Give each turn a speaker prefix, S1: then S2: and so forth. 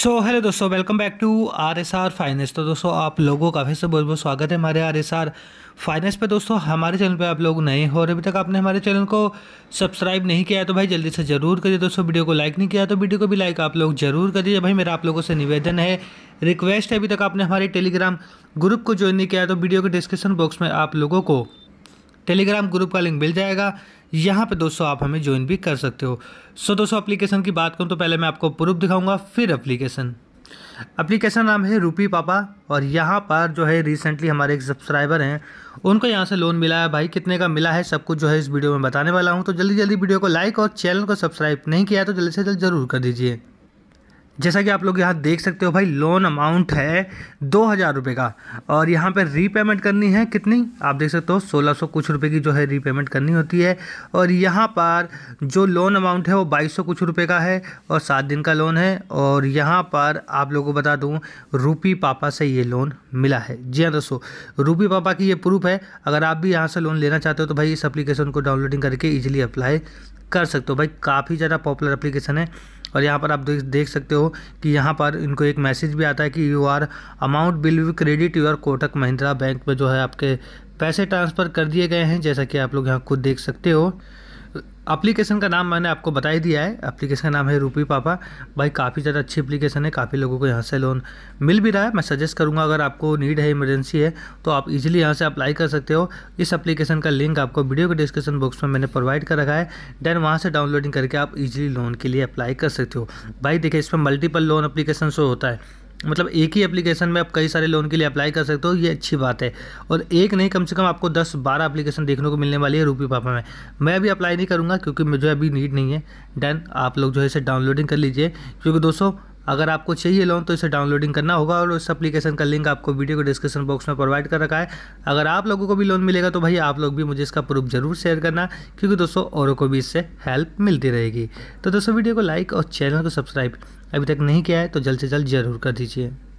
S1: सो so, hello दोस्तों welcome back to R S R finance तो दोस्तों आप लोगों का फिर से बहुत बहुत स्वागत है हमारे आर एस आर फाइनेंस पे दोस्तों हमारे चैनल पे आप लोग नए हो और अभी तक आपने हमारे चैनल को सब्सक्राइब नहीं किया है तो भाई जल्दी से ज़रूर करिए दोस्तों वीडियो को लाइक नहीं किया तो वीडियो को भी लाइक आप लोग ज़रूर करिए भाई मेरा आप लोगों से निवेदन है रिक्वेस्ट है अभी तक आपने हमारे टेलीग्राम ग्रुप को ज्वाइन नहीं किया तो वीडियो के डिस्क्रिप्शन बॉक्स में आप लोगों को टेलीग्राम ग्रुप का लिंक मिल जाएगा यहाँ पे दोस्तों आप हमें ज्वाइन भी कर सकते हो सो दोस्तों एप्लीकेशन की बात करूँ तो पहले मैं आपको प्रूफ दिखाऊंगा फिर एप्लीकेशन एप्लीकेशन नाम है रूपी पापा और यहाँ पर जो है रिसेंटली हमारे एक सब्सक्राइबर हैं उनको यहाँ से लोन मिला है भाई कितने का मिला है सब कुछ जो है इस वीडियो में बताने वाला हूँ तो जल्दी जल्दी वीडियो को लाइक और चैनल को सब्सक्राइब नहीं किया तो जल्दी से जल्द जरूर कर दीजिए जैसा कि आप लोग यहाँ देख सकते हो भाई लोन अमाउंट है दो हज़ार रुपये का और यहाँ पर रीपेमेंट करनी है कितनी आप देख सकते हो सोलह सौ कुछ रुपए की जो है रीपेमेंट करनी होती है और यहाँ पर जो लोन अमाउंट है वो बाईस सौ कुछ रुपए का है और सात दिन का लोन है और यहाँ पर आप लोगों को बता दूँ रूपी पापा से ये लोन मिला है जी हाँ दोस्तों रूपी पापा की ये प्रूफ है अगर आप भी यहाँ से लोन लेना चाहते हो तो भाई इस अप्लीकेशन को डाउनलोडिंग करके ईजिली अप्लाई कर सकते हो भाई काफ़ी ज़्यादा पॉपुलर एप्लीकेशन है और यहाँ पर आप देख देख सकते हो कि यहाँ पर इनको एक मैसेज भी आता है कि your amount will be credit your Kotak Mahindra bank में जो है आपके पैसे ट्रांसफ़र कर दिए गए हैं जैसा कि आप लोग यहाँ खुद देख सकते हो एप्लीकेशन का नाम मैंने आपको बता ही दिया है एप्लीकेशन का नाम है रूपी पापा भाई काफ़ी ज़्यादा अच्छी एप्लीकेशन है काफ़ी लोगों को यहाँ से लोन मिल भी रहा है मैं सजेस्ट करूँगा अगर आपको नीड है इमरजेंसी है तो आप इजीली यहाँ से अप्लाई कर सकते हो इस एप्लीकेशन का लिंक आपको वीडियो के डिस्क्रिप्शन बॉक्स में मैंने प्रोवाइड कर रखा है देन वहाँ से डाउनलोडिंग करके आप ईजिली लोन के लिए अप्लाई कर सकते हो भाई देखिए इसमें मल्टीपल लोन अप्लीकेशन शो होता है मतलब एक ही एप्लीकेशन में आप कई सारे लोन के लिए अप्लाई कर सकते हो ये अच्छी बात है और एक नहीं कम से कम आपको दस बारह एप्लीकेशन देखने को मिलने वाली है रूपी पापा में मैं अभी अप्लाई नहीं करूँगा क्योंकि मुझे अभी नीड नहीं है डन आप लोग जो है इसे डाउनलोडिंग कर लीजिए क्योंकि दोस्तों अगर आपको चाहिए लोन तो इसे डाउनलोडिंग करना होगा और उस एप्लीकेशन का लिंक आपको वीडियो को डिस्क्रिप्शन बॉक्स में प्रोवाइड कर रखा है अगर आप लोगों को भी लोन मिलेगा तो भाई आप लोग भी मुझे इसका प्रूफ जरूर शेयर करना क्योंकि दोस्तों औरों को भी इससे हेल्प मिलती रहेगी तो दोस्तों वीडियो को लाइक और चैनल को सब्सक्राइब अभी तक नहीं किया है तो जल्द से जल्द जरूर कर दीजिए